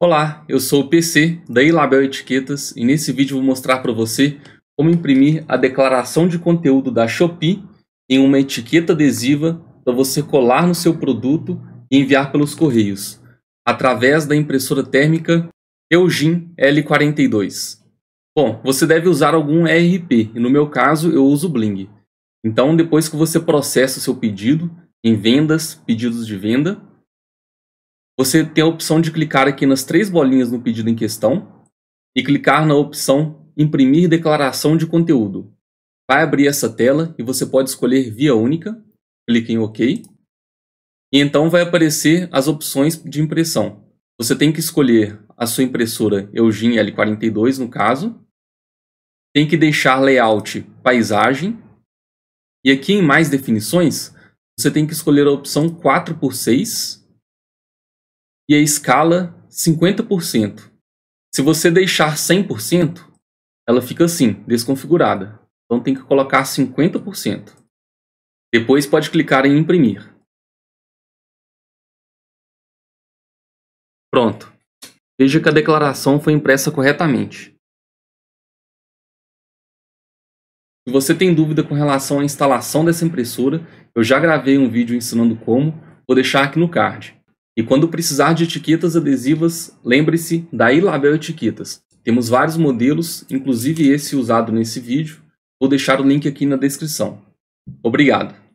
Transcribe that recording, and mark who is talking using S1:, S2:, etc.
S1: Olá, eu sou o PC da Ilabel Etiquetas e nesse vídeo vou mostrar para você como imprimir a declaração de conteúdo da Shopee em uma etiqueta adesiva para você colar no seu produto e enviar pelos correios, através da impressora térmica Eugin L42. Bom, você deve usar algum ERP, e no meu caso eu uso Bling. Então, depois que você processa o seu pedido em vendas, pedidos de venda, você tem a opção de clicar aqui nas três bolinhas no pedido em questão e clicar na opção Imprimir Declaração de Conteúdo. Vai abrir essa tela e você pode escolher Via Única, clique em OK, e então vai aparecer as opções de impressão. Você tem que escolher a sua impressora Eugene L42, no caso, tem que deixar layout paisagem, e aqui em mais definições, você tem que escolher a opção 4x6, e a escala 50%. Se você deixar 100%, ela fica assim,
S2: desconfigurada. Então tem que colocar 50%. Depois pode clicar em imprimir. Pronto. Veja que a declaração foi impressa corretamente.
S1: Se você tem dúvida com relação à instalação dessa impressora, eu já gravei um vídeo ensinando como, vou deixar aqui no card. E quando precisar de etiquetas adesivas, lembre-se da Ilabel Etiquetas. Temos vários modelos, inclusive esse usado nesse vídeo. Vou deixar o link aqui na descrição. Obrigado!